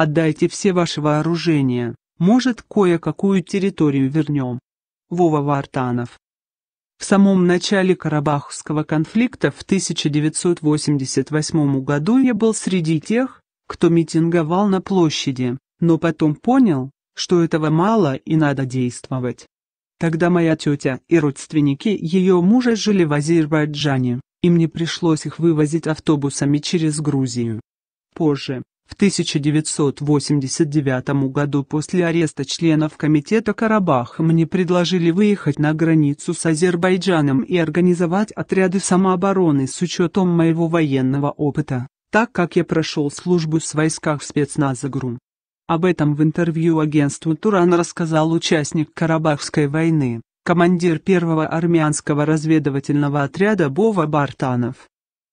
Отдайте все ваше вооружение. Может, кое-какую территорию вернем. Вова Вартанов. В самом начале Карабахского конфликта в 1988 году я был среди тех, кто митинговал на площади, но потом понял, что этого мало и надо действовать. Тогда моя тетя и родственники ее мужа жили в Азербайджане, и мне пришлось их вывозить автобусами через Грузию. Позже, в 1989 году после ареста членов Комитета Карабах мне предложили выехать на границу с Азербайджаном и организовать отряды самообороны с учетом моего военного опыта, так как я прошел службу в войсках спецназа ГРУ. Об этом в интервью агентству Туран рассказал участник Карабахской войны, командир первого армянского разведывательного отряда Бова Бартанов.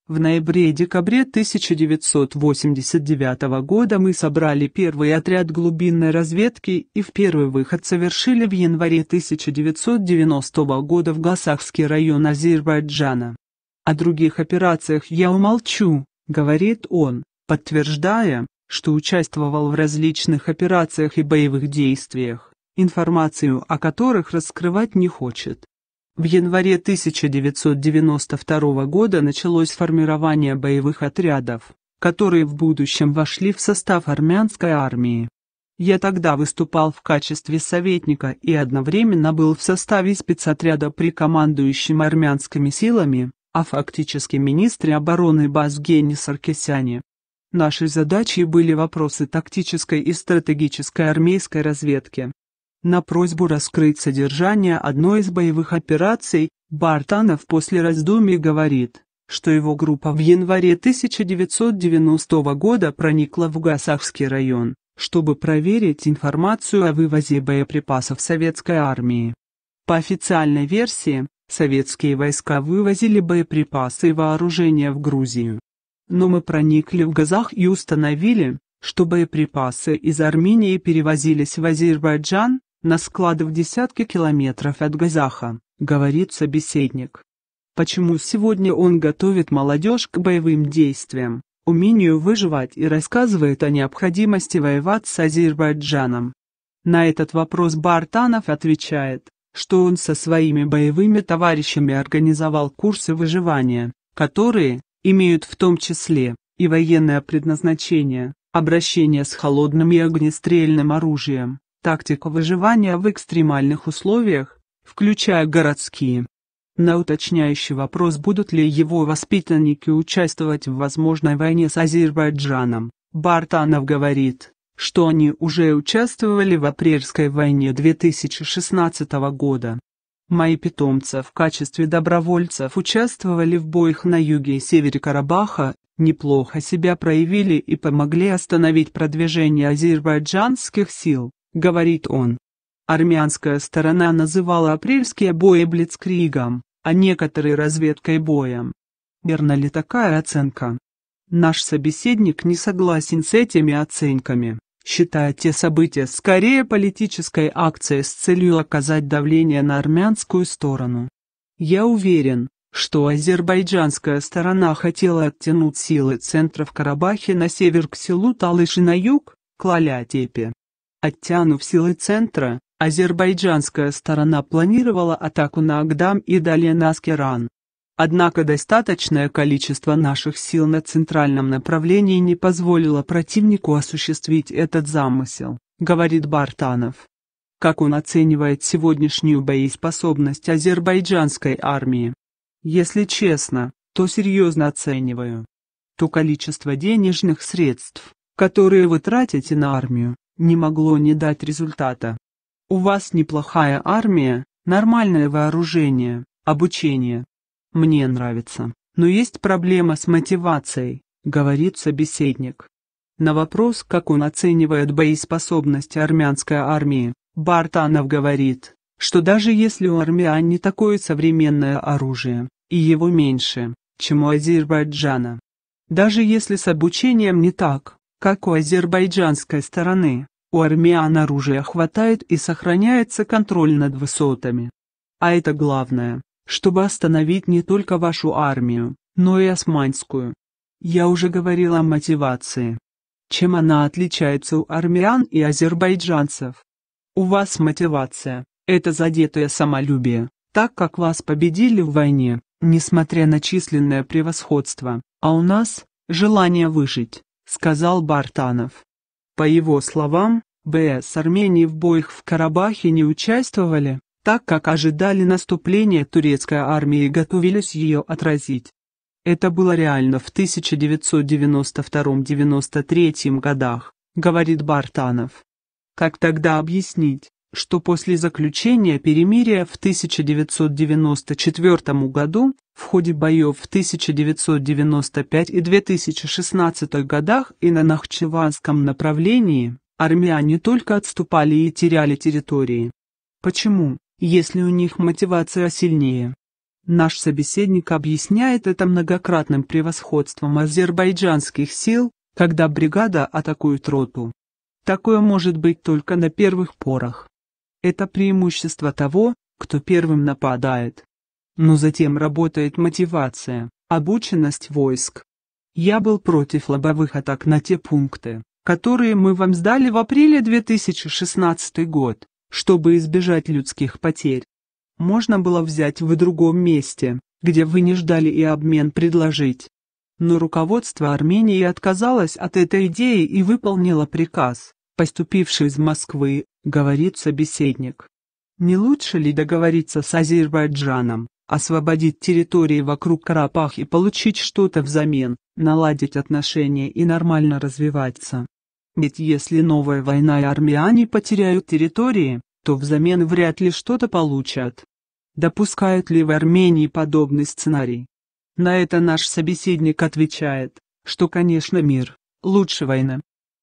В ноябре декабре 1989 года мы собрали первый отряд глубинной разведки и в первый выход совершили в январе 1990 года в Гасахский район Азербайджана. О других операциях я умолчу, говорит он, подтверждая, что участвовал в различных операциях и боевых действиях, информацию о которых раскрывать не хочет. В январе 1992 года началось формирование боевых отрядов, которые в будущем вошли в состав армянской армии. Я тогда выступал в качестве советника и одновременно был в составе спецотряда при командующем армянскими силами, а фактически министре обороны Базгени Саркисяне. Нашей задачей были вопросы тактической и стратегической армейской разведки на просьбу раскрыть содержание одной из боевых операций, Бартанов после раздумий говорит, что его группа в январе 1990 года проникла в Гасахский район, чтобы проверить информацию о вывозе боеприпасов советской армии. По официальной версии, советские войска вывозили боеприпасы и вооружение в Грузию. Но мы проникли в Газах и установили, что боеприпасы из Армении перевозились в Азербайджан, на склады в десятке километров от Газаха, говорит собеседник. Почему сегодня он готовит молодежь к боевым действиям, умению выживать и рассказывает о необходимости воевать с Азербайджаном. На этот вопрос Бартанов отвечает, что он со своими боевыми товарищами организовал курсы выживания, которые имеют в том числе и военное предназначение, обращение с холодным и огнестрельным оружием, Тактика выживания в экстремальных условиях, включая городские. На уточняющий вопрос, будут ли его воспитанники участвовать в возможной войне с Азербайджаном, Бартанов говорит, что они уже участвовали в апрельской войне 2016 года. Мои питомцы в качестве добровольцев участвовали в боях на юге и севере Карабаха, неплохо себя проявили и помогли остановить продвижение азербайджанских сил говорит он. Армянская сторона называла апрельские бои блицкригом, а некоторые разведкой боем. Верна ли такая оценка? Наш собеседник не согласен с этими оценками, считая те события скорее политической акцией с целью оказать давление на армянскую сторону. Я уверен, что азербайджанская сторона хотела оттянуть силы центра в Карабахе на север к селу Талыши на юг, к Лалятепе. Оттянув силы центра, азербайджанская сторона планировала атаку на Агдам и далее на Аскеран. Однако достаточное количество наших сил на центральном направлении не позволило противнику осуществить этот замысел, говорит Бартанов. Как он оценивает сегодняшнюю боеспособность азербайджанской армии? Если честно, то серьезно оцениваю. То количество денежных средств, которые вы тратите на армию, не могло не дать результата. У вас неплохая армия, нормальное вооружение, обучение. Мне нравится. Но есть проблема с мотивацией, говорит собеседник. На вопрос, как он оценивает боеспособность армянской армии, Бартанов говорит, что даже если у армян не такое современное оружие, и его меньше, чем у Азербайджана. Даже если с обучением не так, как у азербайджанской стороны, у армян оружия хватает и сохраняется контроль над высотами. А это главное, чтобы остановить не только вашу армию, но и османскую. Я уже говорил о мотивации. Чем она отличается у армян и азербайджанцев? У вас мотивация – это задетое самолюбие, так как вас победили в войне, несмотря на численное превосходство, а у нас – желание выжить сказал Бартанов. По его словам, БС Армении в боях в Карабахе не участвовали, так как ожидали наступления турецкой армии и готовились ее отразить. Это было реально в 1992-93 годах, говорит Бартанов. Как тогда объяснить, что после заключения перемирия в 1994 году в ходе боев в 1995 и 2016 годах и на Нахчеванском направлении армяне только отступали и теряли территории. Почему, если у них мотивация сильнее? Наш собеседник объясняет это многократным превосходством азербайджанских сил, когда бригада атакует роту. Такое может быть только на первых порах. Это преимущество того, кто первым нападает но затем работает мотивация, обученность войск. Я был против лобовых атак на те пункты, которые мы вам сдали в апреле 2016 год, чтобы избежать людских потерь. Можно было взять в другом месте, где вы не ждали и обмен предложить. Но руководство Армении отказалось от этой идеи и выполнило приказ, поступивший из Москвы, говорит собеседник. Не лучше ли договориться с Азербайджаном? освободить территории вокруг Карапах и получить что-то взамен, наладить отношения и нормально развиваться. Ведь если новая война и армяне потеряют территории, то взамен вряд ли что-то получат. Допускают ли в Армении подобный сценарий? На это наш собеседник отвечает, что, конечно, мир лучше войны.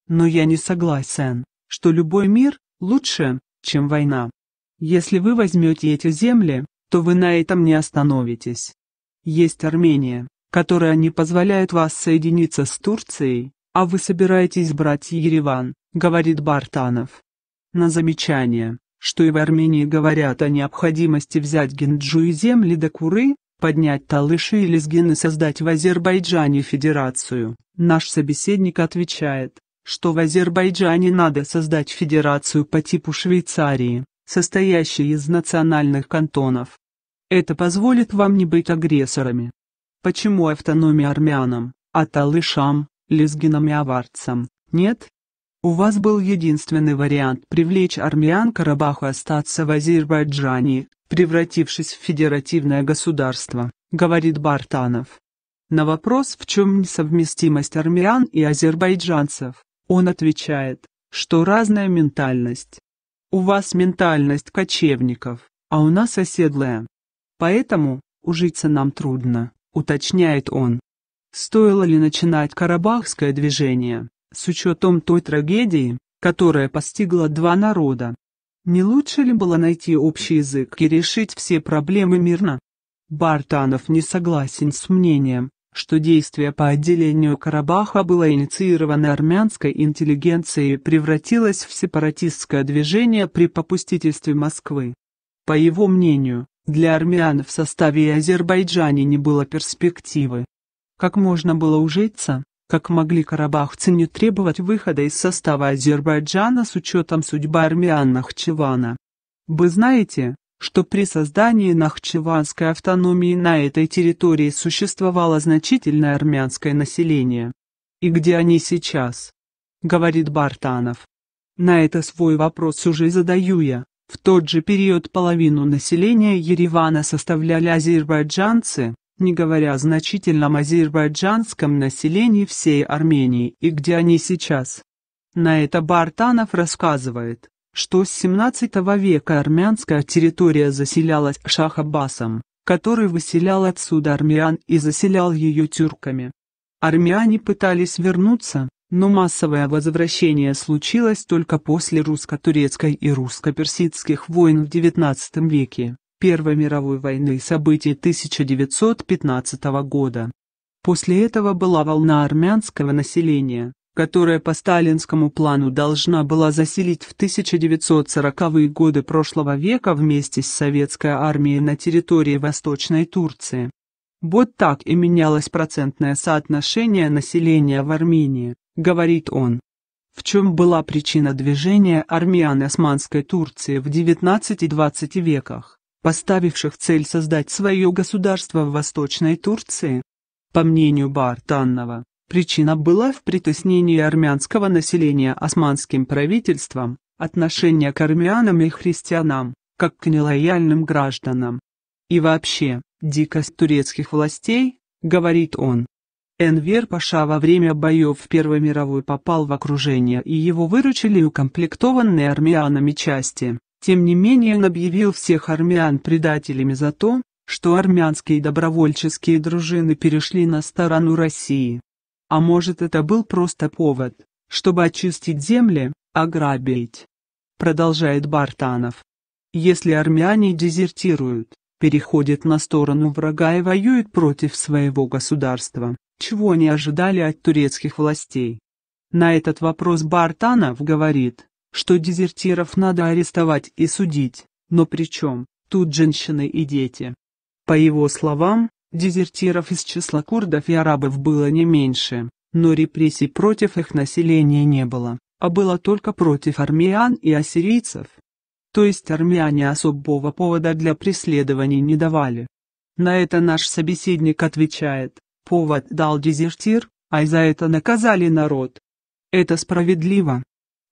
Но я не согласен, что любой мир лучше, чем война. Если вы возьмете эти земли, то вы на этом не остановитесь. Есть Армения, которая не позволяет вас соединиться с Турцией, а вы собираетесь брать Ереван, говорит Бартанов. На замечание, что и в Армении говорят о необходимости взять Генджу и земли до Куры, поднять Талыши и Лезгин и создать в Азербайджане федерацию, наш собеседник отвечает, что в Азербайджане надо создать федерацию по типу Швейцарии, состоящей из национальных кантонов, это позволит вам не быть агрессорами. Почему автономия армянам, а талышам, лезгинам и аварцам, нет? У вас был единственный вариант привлечь армян Карабаху остаться в Азербайджане, превратившись в федеративное государство, говорит Бартанов. На вопрос, в чем несовместимость армян и азербайджанцев, он отвечает, что разная ментальность. У вас ментальность кочевников, а у нас оседлая. Поэтому ужиться нам трудно, уточняет он. Стоило ли начинать карабахское движение, с учетом той трагедии, которая постигла два народа? Не лучше ли было найти общий язык и решить все проблемы мирно? Бартанов не согласен с мнением, что действие по отделению Карабаха было инициировано армянской интеллигенцией и превратилось в сепаратистское движение при попустительстве Москвы. По его мнению, для армян в составе и Азербайджане не было перспективы. Как можно было ужиться, как могли карабахцы не требовать выхода из состава Азербайджана с учетом судьбы армян Нахчевана. Вы знаете, что при создании Нахчеванской автономии на этой территории существовало значительное армянское население. И где они сейчас? Говорит Бартанов. На это свой вопрос уже задаю я. В тот же период половину населения Еревана составляли азербайджанцы, не говоря о значительном азербайджанском населении всей Армении и где они сейчас. На это Бартанов рассказывает, что с 17 века армянская территория заселялась Шахабасом, который выселял отсюда армян и заселял ее тюрками. Армяне пытались вернуться, но массовое возвращение случилось только после русско-турецкой и русско-персидских войн в XIX веке, Первой мировой войны и событий 1915 года. После этого была волна армянского населения, которая по сталинскому плану должна была заселить в 1940-е годы прошлого века вместе с советской армией на территории Восточной Турции. Вот так и менялось процентное соотношение населения в Армении говорит он. В чем была причина движения армян и Османской Турции в XIX и XX веках, поставивших цель создать свое государство в Восточной Турции? По мнению Бартанова, причина была в притеснении армянского населения османским правительством, отношения к армянам и христианам, как к нелояльным гражданам. И вообще, дикость турецких властей, говорит он, Энвер Паша во время боев в Первой мировой попал в окружение и его выручили укомплектованные армянами части. Тем не менее он объявил всех армян предателями за то, что армянские добровольческие дружины перешли на сторону России. А может это был просто повод, чтобы очистить земли, ограбить. Продолжает Бартанов. Если армяне дезертируют, переходят на сторону врага и воюют против своего государства, чего они ожидали от турецких властей. На этот вопрос Бартанов говорит, что дезертиров надо арестовать и судить, но причем тут женщины и дети? По его словам, дезертиров из числа курдов и арабов было не меньше, но репрессий против их населения не было, а было только против армян и ассирийцев. То есть армяне особого повода для преследований не давали. На это наш собеседник отвечает, Повод дал дезертир, а за это наказали народ. Это справедливо.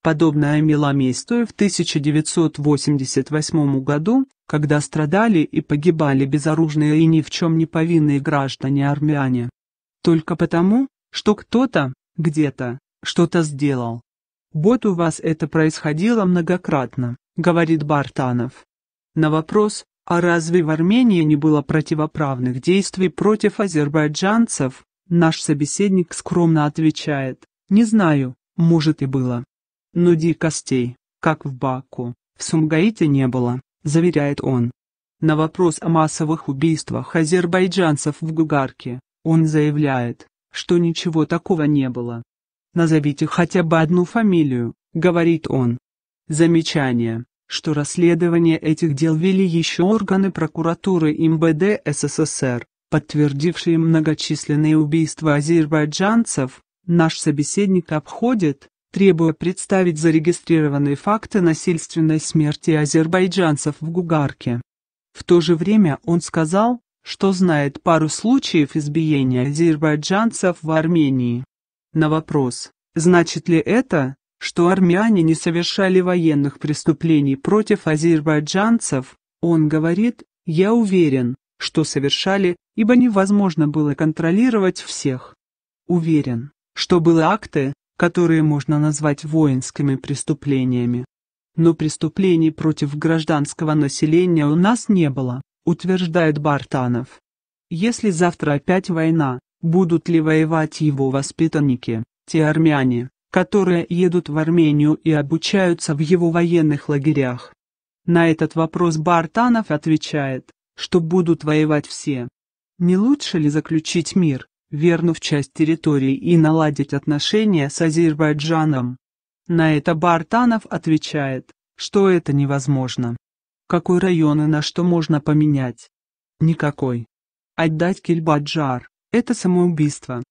Подобное меломейство в 1988 году, когда страдали и погибали безоружные и ни в чем не повинные граждане-армяне. Только потому, что кто-то, где-то, что-то сделал. Вот у вас это происходило многократно, говорит Бартанов. На вопрос, а разве в Армении не было противоправных действий против азербайджанцев? Наш собеседник скромно отвечает. Не знаю, может и было. Но дикостей, как в Баку, в Сумгаите не было, заверяет он. На вопрос о массовых убийствах азербайджанцев в Гугарке, он заявляет, что ничего такого не было. Назовите хотя бы одну фамилию, говорит он. Замечание что расследование этих дел вели еще органы прокуратуры МБД СССР, подтвердившие многочисленные убийства азербайджанцев, наш собеседник обходит, требуя представить зарегистрированные факты насильственной смерти азербайджанцев в Гугарке. В то же время он сказал, что знает пару случаев избиения азербайджанцев в Армении. На вопрос, значит ли это, что армяне не совершали военных преступлений против азербайджанцев, он говорит, я уверен, что совершали, ибо невозможно было контролировать всех. Уверен, что были акты, которые можно назвать воинскими преступлениями. Но преступлений против гражданского населения у нас не было, утверждает Бартанов. Если завтра опять война, будут ли воевать его воспитанники, те армяне, которые едут в Армению и обучаются в его военных лагерях. На этот вопрос Бартанов отвечает, что будут воевать все. Не лучше ли заключить мир, вернув часть территории и наладить отношения с Азербайджаном? На это Бартанов отвечает, что это невозможно. Какой район и на что можно поменять? Никакой. Отдать Кельбаджар – это самоубийство.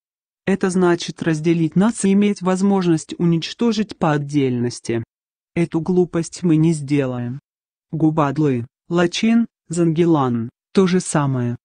Это значит разделить нас и иметь возможность уничтожить по отдельности. Эту глупость мы не сделаем. Губадлы, Лачин, Зангелан, то же самое.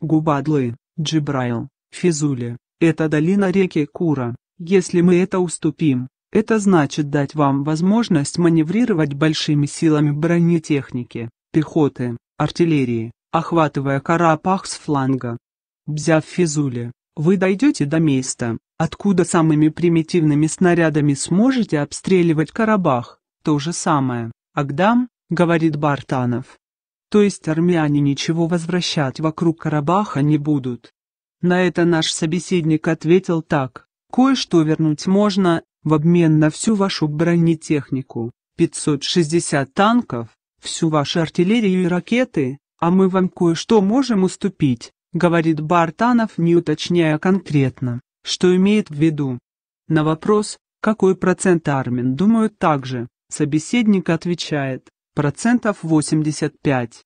Губадлы, Джибрайл, Физули, это долина реки Кура. Если мы это уступим, это значит дать вам возможность маневрировать большими силами бронетехники, пехоты, артиллерии, охватывая Карапах с фланга. взяв Физули, вы дойдете до места, откуда самыми примитивными снарядами сможете обстреливать Карабах, то же самое. Агдам, говорит Бартанов. То есть армяне ничего возвращать вокруг Карабаха не будут. На это наш собеседник ответил так, кое-что вернуть можно, в обмен на всю вашу бронетехнику, 560 танков, всю вашу артиллерию и ракеты, а мы вам кое-что можем уступить, говорит Бартанов, не уточняя конкретно, что имеет в виду. На вопрос, какой процент армин думают так же, собеседник отвечает, процентов 85.